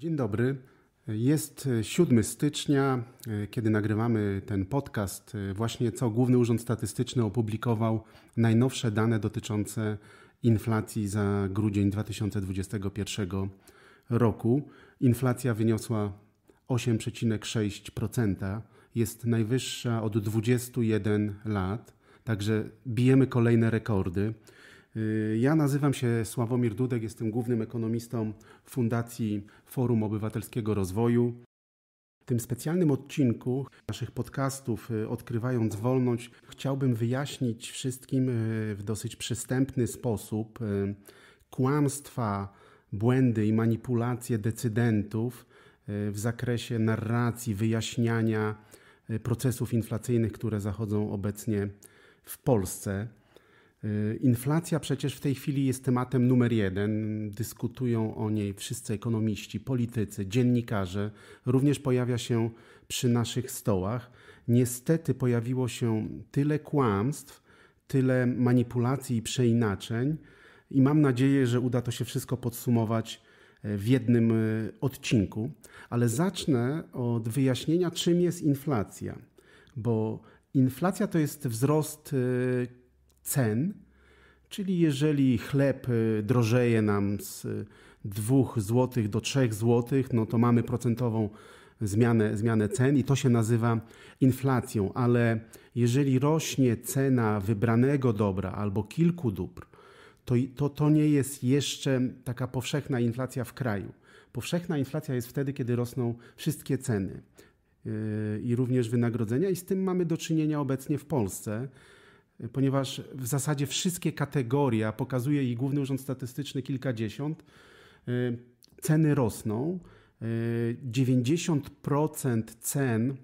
Dzień dobry. Jest 7 e, stycznia, e, kiedy nagrywamy ten podcast. E, właśnie co Główny Urząd Statystyczny opublikował najnowsze dane dotyczące inflacji za grudzień 2021 roku. Inflacja wyniosła 8,6%. Jest najwyższa od 21 lat, także bijemy kolejne rekordy. Y, ja nazywam się Sławomir Dudek, jestem głównym ekonomistą Fundacji Forum Obywatelskiego Rozwoju. W tym specjalnym odcinku naszych podcastów y, Odkrywając Wolność chciałbym wyjaśnić wszystkim y, w dosyć przystępny sposób kłamstwa, błędy i manipulacje decydentów w zakresie narracji, wyjaśniania procesów inflacyjnych, które zachodzą obecnie w Polsce. Y, inflacja przecież w tej chwili jest tematem numer jeden. Dyskutują o niej wszyscy ekonomiści, politycy, dziennikarze. Również pojawia się przy naszych stołach. Niestety pojawiło się tyle kłamstw, tyle manipulacji i przeinaczeń, i mam nadzieję, że uda to się wszystko podsumować e, w jednym e, odcinku. Ale zacznę od wyjaśnienia, czym jest inflacja, bo inflacja to jest wzrost e, cen, czyli jeżeli chleb y, drożeje nam z 2 zł do 3 zł, no to mamy procentową zmianę, zmianę cen i to się nazywa inflacją, ale jeżeli rośnie cena wybranego dobra albo kilku dóbr, to, to, to nie jest jeszcze taka powszechna inflacja w kraju. Powszechna inflacja jest wtedy, kiedy rosną wszystkie ceny yy, i również wynagrodzenia, i z tym mamy do czynienia obecnie w Polsce ponieważ w zasadzie wszystkie kategorie, a pokazuje i Główny Urząd Statystyczny kilkadziesiąt, y, ceny rosną. 90% y, cen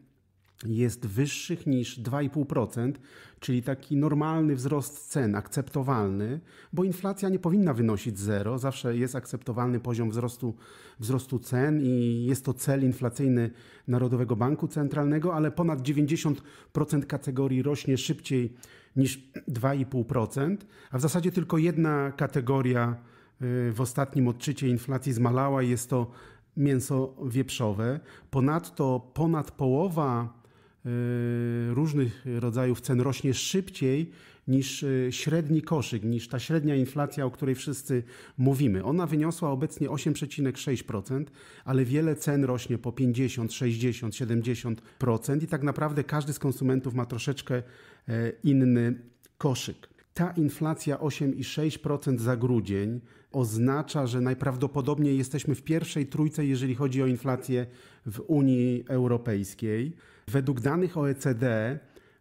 jest wyższych niż 2,5%, czyli taki normalny wzrost cen, akceptowalny, bo inflacja nie powinna wynosić zero, zawsze jest akceptowalny poziom wzrostu, wzrostu cen i jest to cel inflacyjny Narodowego Banku Centralnego, ale ponad 90% kategorii rośnie szybciej niż 2,5%, a w zasadzie tylko jedna kategoria y, w ostatnim odczycie inflacji zmalała i jest to mięso wieprzowe. Ponadto ponad połowa Y, różnych rodzajów cen rośnie szybciej niż y, średni koszyk, niż ta średnia inflacja, o której wszyscy mówimy. Ona wyniosła obecnie 8,6%, ale wiele cen rośnie po 50, 60, 70% i tak naprawdę każdy z konsumentów ma troszeczkę e, inny koszyk ta inflacja 8,6% za grudzień oznacza, że najprawdopodobniej jesteśmy w pierwszej trójce, jeżeli chodzi o inflację w Unii Europejskiej. Według danych OECD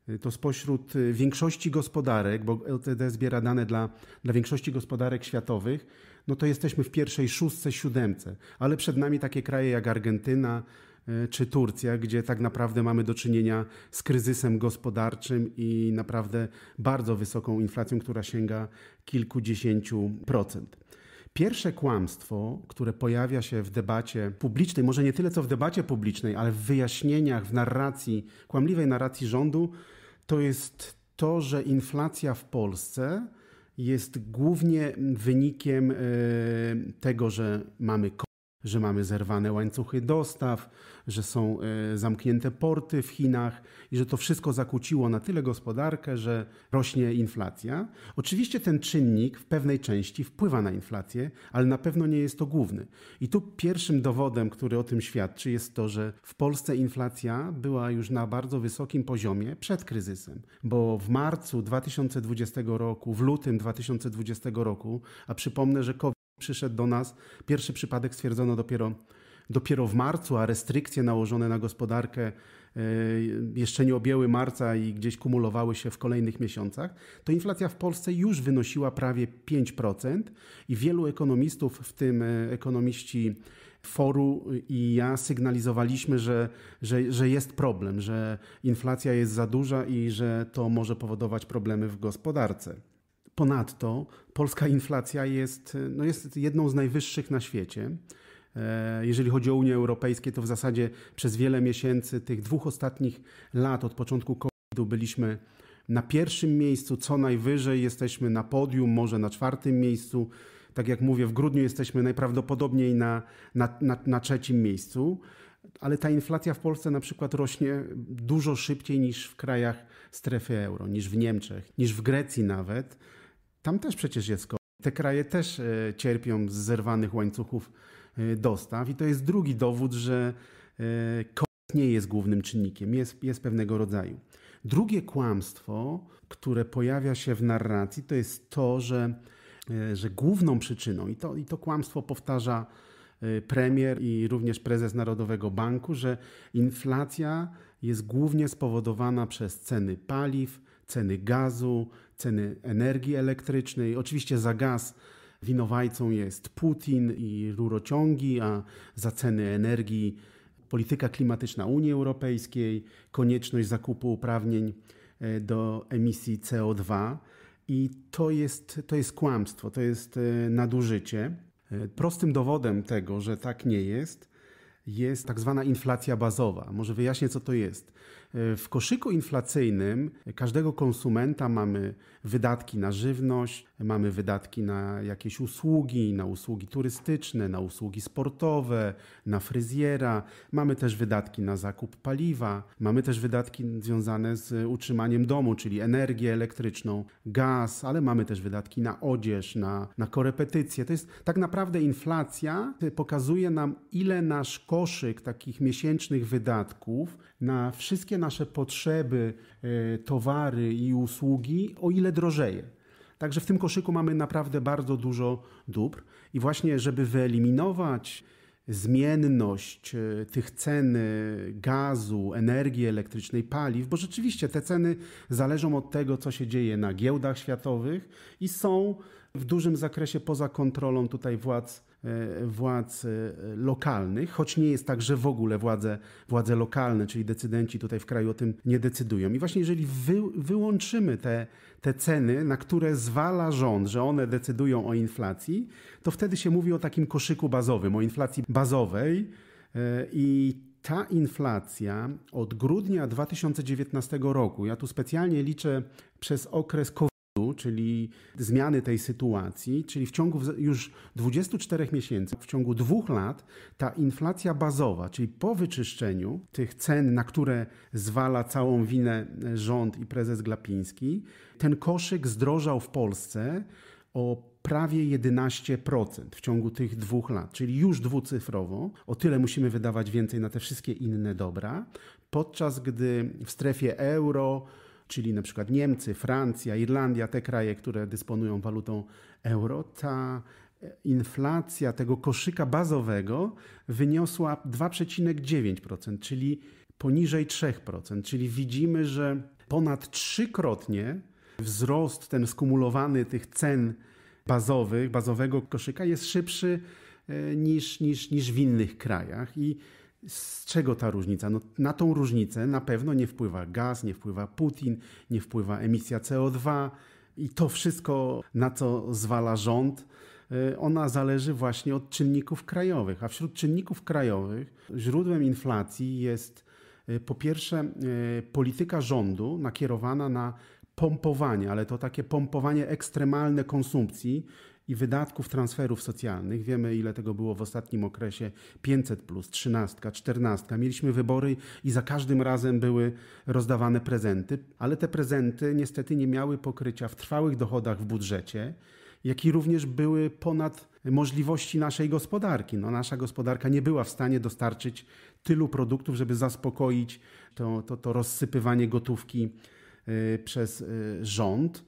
y, to spośród y, większości gospodarek, bo OECD zbiera dane dla, dla większości gospodarek światowych, no to jesteśmy w pierwszej szóstce, siódemce, ale przed nami takie kraje jak Argentyna, E, czy Turcja, gdzie tak naprawdę mamy do czynienia z kryzysem gospodarczym i naprawdę bardzo wysoką inflacją, która sięga kilkudziesięciu procent. Pierwsze kłamstwo, które pojawia się w debacie publicznej, może nie tyle co w debacie publicznej, ale w wyjaśnieniach, w narracji, kłamliwej narracji rządu, to jest to, że inflacja w Polsce jest głównie wynikiem e, tego, że mamy że mamy zerwane łańcuchy dostaw, że są e, zamknięte porty w Chinach i że to wszystko zakłóciło na tyle gospodarkę, że rośnie inflacja. Oczywiście ten czynnik w pewnej części wpływa na inflację, ale na pewno nie jest to główny. I tu pierwszym dowodem, który o tym świadczy, jest to, że w Polsce inflacja była już na bardzo wysokim poziomie przed kryzysem, bo w marcu 2020 roku, w lutym 2020 roku, a przypomnę, że COVID przyszedł do nas. Pierwszy przypadek stwierdzono dopiero, dopiero w marcu, a restrykcje nałożone na gospodarkę e, jeszcze nie objęły marca i gdzieś kumulowały się w kolejnych miesiącach, to inflacja w Polsce już wynosiła prawie 5% i wielu ekonomistów, w tym e, ekonomiści Foru i ja sygnalizowaliśmy, że, że, że jest problem, że inflacja jest za duża i że to może powodować problemy w gospodarce. Ponadto polska inflacja jest, e, no jest jedną z najwyższych na świecie. E, jeżeli chodzi o Unię Europejską, to w zasadzie przez wiele miesięcy tych dwóch ostatnich lat od początku COVID-u byliśmy na pierwszym miejscu, co najwyżej jesteśmy na podium, może na czwartym miejscu. Tak jak mówię, w grudniu jesteśmy najprawdopodobniej na, na, na, na trzecim miejscu ale ta inflacja w Polsce na przykład rośnie dużo szybciej niż w krajach strefy euro, niż w Niemczech, niż w Grecji nawet. Tam też przecież jest COVID. Te kraje też e, cierpią z zerwanych łańcuchów e, dostaw i to jest drugi dowód, że COVID e, nie jest głównym czynnikiem, jest, jest pewnego rodzaju. Drugie kłamstwo, które pojawia się w narracji, to jest to, że, że główną przyczyną, i to, i to kłamstwo powtarza premier i również prezes Narodowego Banku, że inflacja jest głównie spowodowana przez ceny paliw, ceny gazu, ceny energii elektrycznej. Oczywiście za gaz winowajcą jest Putin i rurociągi, a za ceny energii polityka klimatyczna Unii Europejskiej, konieczność zakupu uprawnień e, do emisji CO2. I to jest, to jest kłamstwo, to jest e, nadużycie. E, prostym dowodem tego, że tak nie jest, jest tak zwana inflacja bazowa. Może wyjaśnię, co to jest. W koszyku inflacyjnym każdego konsumenta mamy wydatki na żywność, mamy wydatki na jakieś usługi, na usługi turystyczne, na usługi sportowe, na fryzjera, mamy też wydatki na zakup paliwa, mamy też wydatki związane z utrzymaniem domu, czyli energię elektryczną, gaz, ale mamy też wydatki na odzież, na, na korepetycje. To jest tak naprawdę inflacja pokazuje nam, ile nasz koszyk takich miesięcznych wydatków na wszystkie nasze potrzeby, e, towary i usługi, o ile drożeje. Także w tym koszyku mamy naprawdę bardzo dużo dóbr i właśnie, żeby wyeliminować zmienność e, tych cen e, gazu, energii elektrycznej, paliw, bo rzeczywiście te ceny zależą od tego, co się dzieje na giełdach światowych i są w dużym zakresie poza kontrolą tutaj władz E, władz e, lokalnych, choć nie jest tak, że w ogóle władze, władze lokalne, czyli decydenci tutaj w kraju o tym nie decydują. I właśnie jeżeli wy, wyłączymy te, te ceny, na które zwala rząd, że one decydują o inflacji, to wtedy się mówi o takim koszyku bazowym, o inflacji bazowej e, i ta inflacja od grudnia 2019 roku, ja tu specjalnie liczę przez okres COVID, czyli zmiany tej sytuacji, czyli w ciągu już 24 miesięcy, w ciągu dwóch lat ta inflacja bazowa, czyli po wyczyszczeniu tych cen, na które zwala całą winę e, rząd i prezes Glapiński, ten koszyk zdrożał w Polsce o prawie 11% w ciągu tych dwóch lat, czyli już dwucyfrowo. O tyle musimy wydawać więcej na te wszystkie inne dobra, podczas gdy w strefie euro czyli na przykład Niemcy, Francja, Irlandia, te kraje, które dysponują walutą euro, ta e, inflacja tego koszyka bazowego wyniosła 2,9%, czyli poniżej 3%, czyli widzimy, że ponad trzykrotnie wzrost ten skumulowany tych cen bazowych, bazowego koszyka jest szybszy e, niż, niż, niż w innych krajach i z czego ta różnica? No, na tą różnicę na pewno nie wpływa gaz, nie wpływa Putin, nie wpływa emisja CO2 i to wszystko, na co zwala rząd. E, ona zależy właśnie od czynników krajowych, a wśród czynników krajowych źródłem inflacji jest e, po pierwsze e, polityka rządu nakierowana na pompowanie, ale to takie pompowanie ekstremalne konsumpcji, i wydatków transferów socjalnych. Wiemy, ile tego było w ostatnim okresie 500, plus, 13, 14. Mieliśmy wybory i za każdym razem były rozdawane prezenty, ale te prezenty niestety nie miały pokrycia w trwałych dochodach w budżecie, jak i również były ponad możliwości naszej gospodarki. No, nasza gospodarka nie była w stanie dostarczyć tylu produktów, żeby zaspokoić to, to, to rozsypywanie gotówki y, przez y, rząd.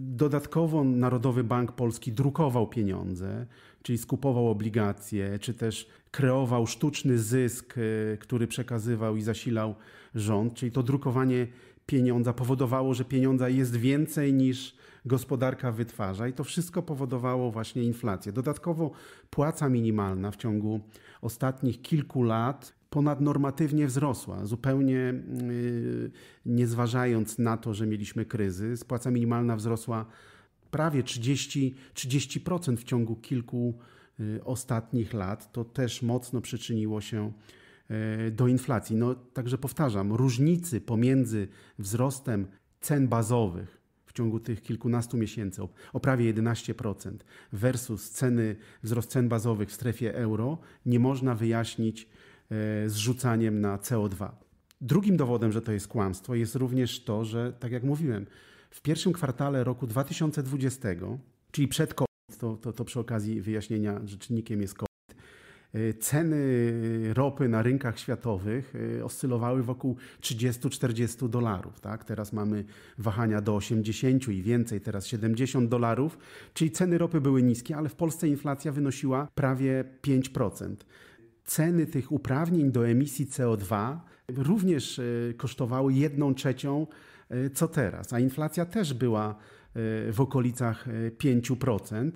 Dodatkowo Narodowy Bank Polski drukował pieniądze, czyli skupował obligacje, czy też kreował sztuczny zysk, e, który przekazywał i zasilał rząd, czyli to drukowanie pieniądza powodowało, że pieniądza jest więcej niż gospodarka wytwarza i to wszystko powodowało właśnie inflację. Dodatkowo płaca minimalna w ciągu ostatnich kilku lat ponadnormatywnie wzrosła, zupełnie mm, y, nie zważając na to, że mieliśmy kryzys. Płaca minimalna wzrosła prawie 30%, 30 w ciągu kilku y, ostatnich lat. To też mocno przyczyniło się y, do inflacji. No, także powtarzam, różnicy pomiędzy wzrostem cen bazowych w ciągu tych kilkunastu miesięcy o, prawie 11% versus ceny, wzrost cen bazowych w strefie euro nie można wyjaśnić E, zrzucaniem na CO2. Drugim dowodem, że to jest kłamstwo, jest również to, że, tak jak mówiłem, w pierwszym kwartale roku 2020, czyli przed COVID, to, to, to przy okazji wyjaśnienia, że czynnikiem jest COVID, e, ceny ropy na rynkach światowych e, oscylowały wokół 30-40 dolarów. Tak? Teraz mamy wahania do 80 i więcej, teraz 70 dolarów, czyli ceny ropy były niskie, ale w Polsce inflacja wynosiła prawie 5% ceny tych uprawnień do emisji CO2 również e, kosztowały jedną trzecią e, co teraz, a inflacja też była e, w okolicach 5%.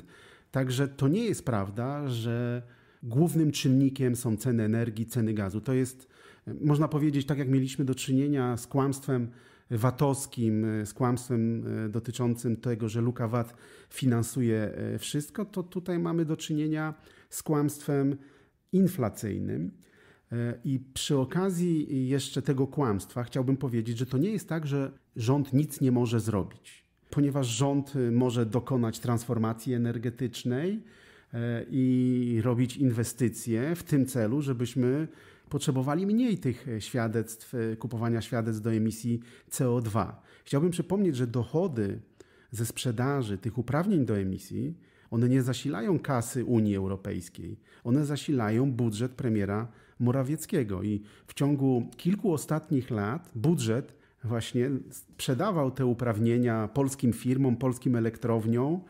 Także to nie jest prawda, że głównym czynnikiem są ceny energii, ceny gazu. To jest, można powiedzieć, tak jak mieliśmy do czynienia z kłamstwem VAT-owskim, z kłamstwem dotyczącym tego, że luka VAT finansuje wszystko, to tutaj mamy do czynienia z kłamstwem inflacyjnym. E, I przy okazji jeszcze tego kłamstwa chciałbym powiedzieć, że to nie jest tak, że rząd nic nie może zrobić, ponieważ rząd e, może dokonać transformacji energetycznej e, i robić inwestycje w tym celu, żebyśmy potrzebowali mniej tych świadectw, kupowania świadectw do emisji CO2. Chciałbym przypomnieć, że dochody ze sprzedaży tych uprawnień do emisji one nie zasilają kasy Unii Europejskiej, one zasilają budżet premiera Morawieckiego. I w ciągu kilku ostatnich lat budżet właśnie sprzedawał te uprawnienia polskim firmom, polskim elektrowniom,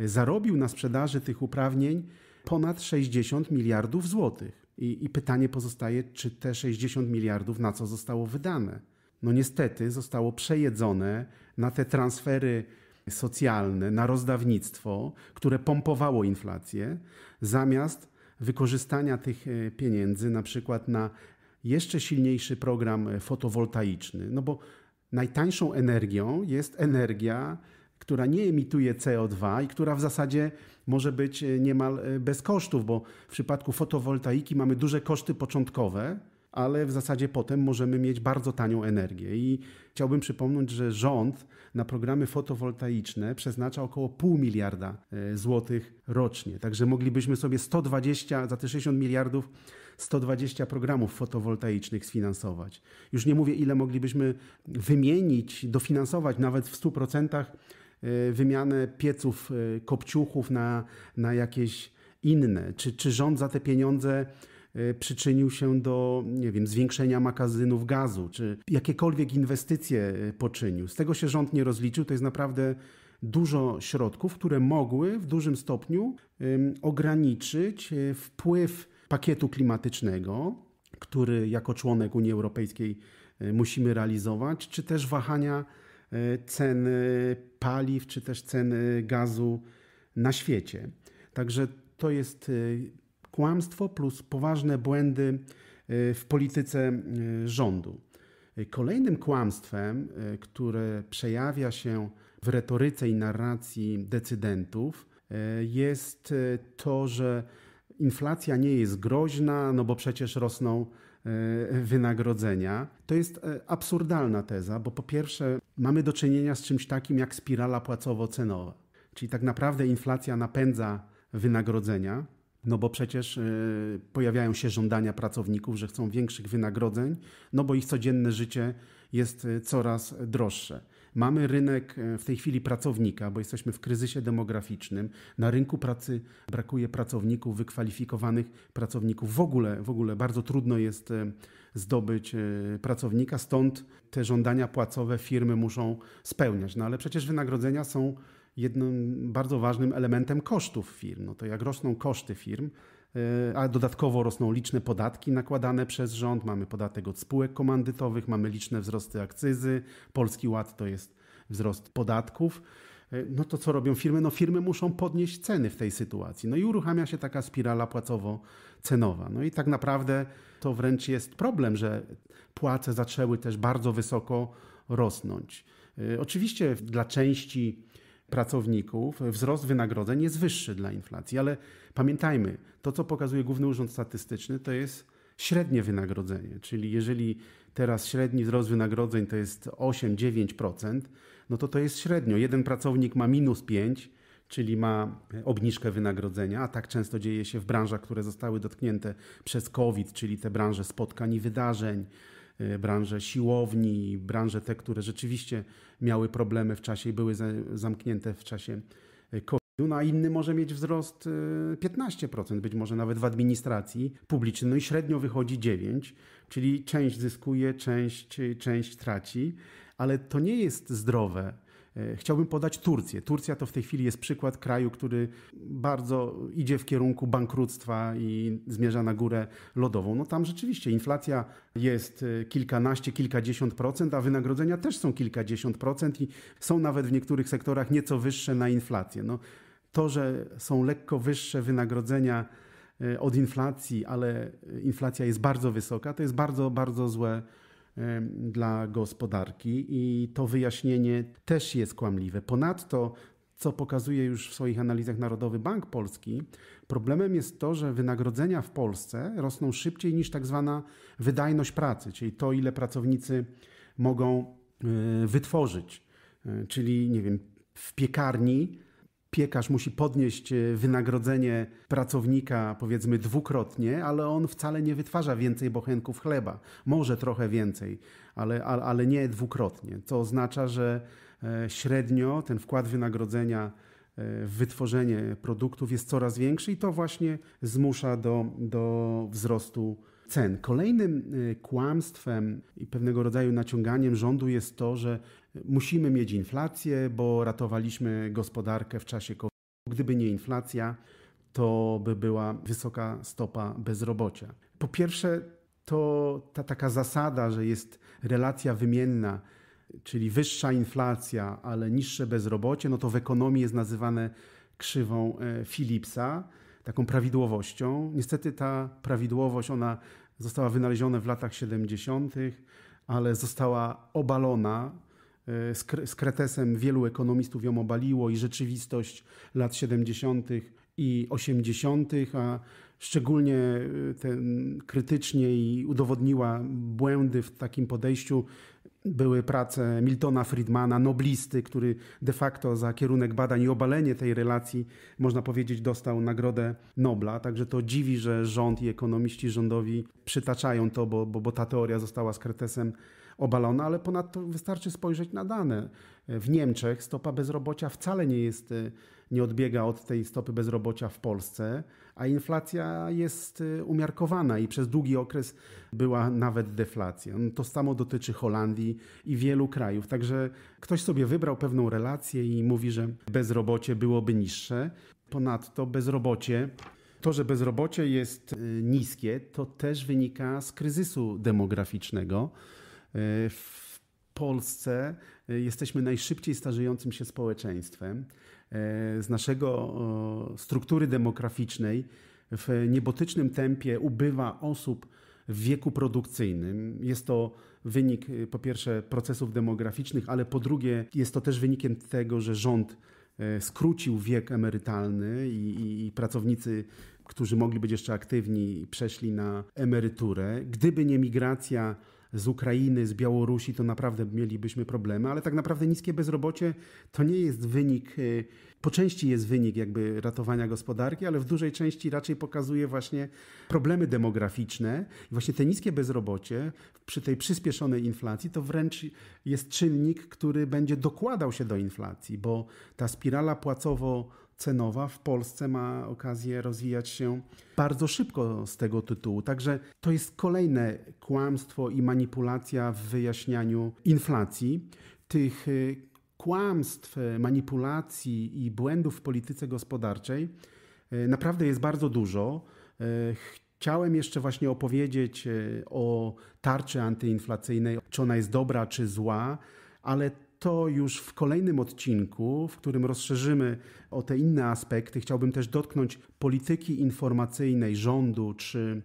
zarobił na sprzedaży tych uprawnień ponad 60 miliardów złotych. I, I, pytanie pozostaje, czy te 60 miliardów na co zostało wydane? No niestety zostało przejedzone na te transfery socjalne, na rozdawnictwo, które pompowało inflację, zamiast wykorzystania tych e, pieniędzy na przykład na jeszcze silniejszy program e, fotowoltaiczny. No bo najtańszą energią jest energia, która nie emituje CO2 i która w zasadzie może być e, niemal bez kosztów, bo w przypadku fotowoltaiki mamy duże koszty początkowe, ale w zasadzie potem możemy mieć bardzo tanią energię. I chciałbym przypomnieć, że rząd na programy fotowoltaiczne przeznacza około pół miliarda e, złotych rocznie. Także moglibyśmy sobie 120, za te 60 miliardów 120 programów fotowoltaicznych sfinansować. Już nie mówię, ile moglibyśmy wymienić, dofinansować nawet w 100% e, wymianę pieców, e, kopciuchów na, na jakieś inne. Czy, czy rząd za te pieniądze Y, przyczynił się do, nie wiem, zwiększenia magazynów gazu, czy jakiekolwiek inwestycje y, poczynił. Z tego się rząd nie rozliczył, to jest naprawdę dużo środków, które mogły w dużym stopniu ograniczyć y, wpływ pakietu klimatycznego, który jako członek Unii Europejskiej musimy realizować, czy też wahania cen paliw, czy też cen gazu na świecie. Także to jest kłamstwo plus poważne błędy e, w polityce e, rządu. E, kolejnym kłamstwem, które przejawia się w retoryce i narracji decydentów, jest to, że inflacja nie jest groźna, no bo przecież rosną wynagrodzenia. To jest absurdalna teza, bo po pierwsze mamy do czynienia z czymś takim jak spirala płacowo-cenowa. Czyli tak naprawdę inflacja napędza wynagrodzenia, no bo przecież y, pojawiają się żądania pracowników, że chcą większych wynagrodzeń, no bo ich codzienne życie jest y, coraz droższe. Mamy rynek y, w tej chwili pracownika, bo jesteśmy w kryzysie demograficznym. Na rynku pracy brakuje pracowników, wykwalifikowanych pracowników. W ogóle, w ogóle bardzo trudno jest zdobyć pracownika, stąd te żądania płacowe firmy muszą spełniać. No ale przecież wynagrodzenia są jednym bardzo ważnym elementem kosztów firm. No to jak rosną koszty firm, e, a dodatkowo rosną liczne podatki nakładane przez rząd, mamy podatek od spółek komandytowych, mamy liczne wzrosty akcyzy, Polski Ład to jest wzrost podatków. E, no to co robią firmy? No firmy muszą podnieść ceny w tej sytuacji. No i uruchamia się taka spirala płacowo-cenowa. No i tak naprawdę to wręcz jest problem, że płace zaczęły też bardzo wysoko rosnąć. E, oczywiście dla części pracowników, wzrost wynagrodzeń jest wyższy dla inflacji. Ale pamiętajmy, to co pokazuje Główny Urząd Statystyczny, to jest średnie wynagrodzenie. Czyli jeżeli teraz średni wzrost wynagrodzeń to jest 8-9%, no to to jest średnio. Jeden pracownik ma minus 5, czyli ma obniżkę wynagrodzenia, a tak często dzieje się w branżach, które zostały dotknięte przez COVID, czyli te branże spotkań i wydarzeń, Y, branże siłowni, branże te, które rzeczywiście miały problemy w czasie i były zamknięte w czasie COVID-u, y, no a inny może mieć wzrost 15%, y, być może nawet w administracji publicznej, no i średnio wychodzi 9%, czyli część zyskuje, część, część traci, ale to nie jest zdrowe E, chciałbym podać Turcję. Turcja to w tej chwili jest przykład kraju, który bardzo idzie w kierunku bankructwa i zmierza na górę lodową. No tam rzeczywiście inflacja jest e, kilkanaście, kilkadziesiąt procent, a wynagrodzenia też są kilkadziesiąt procent i są nawet w niektórych sektorach nieco wyższe na inflację. No, to, że są lekko wyższe wynagrodzenia e, od inflacji, ale inflacja jest bardzo wysoka, to jest bardzo, bardzo złe dla gospodarki i to wyjaśnienie też jest kłamliwe. Ponadto co pokazuje już w swoich analizach Narodowy Bank Polski, problemem jest to, że wynagrodzenia w Polsce rosną szybciej niż tak zwana wydajność pracy, czyli to, ile pracownicy mogą e, wytworzyć. E, czyli, nie wiem, w piekarni piekarz musi podnieść e, wynagrodzenie pracownika powiedzmy dwukrotnie, ale on wcale nie wytwarza więcej bochenków chleba. Może trochę więcej, ale, ale, ale nie dwukrotnie. To oznacza, że e, średnio ten wkład wynagrodzenia e, w wytworzenie produktów jest coraz większy i to właśnie zmusza do, do wzrostu cen. Kolejnym kłamstwem i pewnego rodzaju naciąganiem rządu jest to, że musimy mieć inflację, bo ratowaliśmy gospodarkę w czasie COVID. Gdyby nie inflacja, to by była wysoka stopa bezrobocia. Po pierwsze, to ta taka zasada, że jest relacja wymienna, czyli wyższa inflacja, ale niższe bezrobocie, no to w ekonomii jest nazywane krzywą e, Philipsa, taką prawidłowością. Niestety ta prawidłowość, ona została wynaleziona w latach 70., ale została obalona E, z Kretesem wielu ekonomistów ją obaliło i rzeczywistość lat 70. i 80., a szczególnie e, ten, krytycznie i udowodniła błędy w takim podejściu były prace Miltona Friedmana, noblisty, który de facto za kierunek badań i obalenie tej relacji, można powiedzieć, dostał Nagrodę Nobla. Także to dziwi, że rząd i ekonomiści rządowi przytaczają to, bo, bo, bo ta teoria została z Kretesem obalona, ale ponadto wystarczy spojrzeć na dane. E, w Niemczech stopa bezrobocia wcale nie jest, e, nie odbiega od tej stopy bezrobocia w Polsce, a inflacja jest e, umiarkowana i przez długi okres była nawet deflacja. No to samo dotyczy Holandii i wielu krajów. Także ktoś sobie wybrał pewną relację i mówi, że bezrobocie byłoby niższe. Ponadto bezrobocie to, że bezrobocie jest niskie, to też wynika z kryzysu demograficznego. Y, w Polsce y, jesteśmy najszybciej starzejącym się społeczeństwem. Y, z naszego struktury demograficznej w niebotycznym tempie ubywa osób w wieku produkcyjnym. Jest to wynik po pierwsze procesów demograficznych, ale po drugie jest to też wynikiem tego, że rząd skrócił wiek emerytalny i, i, i, pracownicy, którzy mogli być jeszcze aktywni, przeszli na emeryturę. Gdyby nie migracja z Ukrainy, z Białorusi, to naprawdę mielibyśmy problemy, ale tak naprawdę niskie bezrobocie to nie jest wynik, y, po części jest wynik jakby ratowania gospodarki, ale w dużej części raczej pokazuje właśnie problemy demograficzne. I właśnie te niskie bezrobocie przy tej przyspieszonej inflacji to wręcz jest czynnik, który będzie dokładał się do inflacji, bo ta spirala płacowo cenowa w Polsce ma okazję rozwijać się bardzo szybko z tego tytułu. Także to jest kolejne kłamstwo i manipulacja w wyjaśnianiu inflacji. Tych y, kłamstw, y, manipulacji i błędów w polityce gospodarczej y, naprawdę jest bardzo dużo. Chciałem jeszcze właśnie opowiedzieć o tarczy antyinflacyjnej, czy ona jest dobra, czy zła, ale to już w kolejnym odcinku, w którym rozszerzymy o te inne aspekty. Chciałbym też dotknąć polityki informacyjnej rządu czy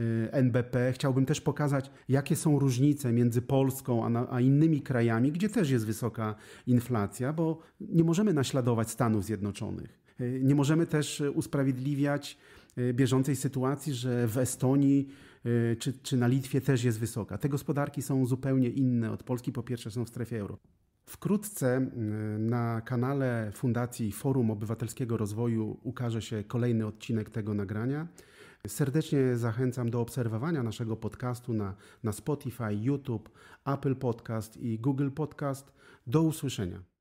y, NBP. Chciałbym też pokazać, jakie są różnice między Polską a, na, a, innymi krajami, gdzie też jest wysoka inflacja, bo nie możemy naśladować Stanów Zjednoczonych. Y, nie możemy też usprawiedliwiać y, bieżącej sytuacji, że w Estonii czy, czy na Litwie też jest wysoka. Te gospodarki są zupełnie inne od Polski, po pierwsze są w strefie euro. Wkrótce y, na kanale Fundacji Forum Obywatelskiego Rozwoju ukaże się kolejny odcinek tego nagrania. Serdecznie zachęcam do obserwowania naszego podcastu na, na Spotify, YouTube, Apple Podcast i Google Podcast. Do usłyszenia.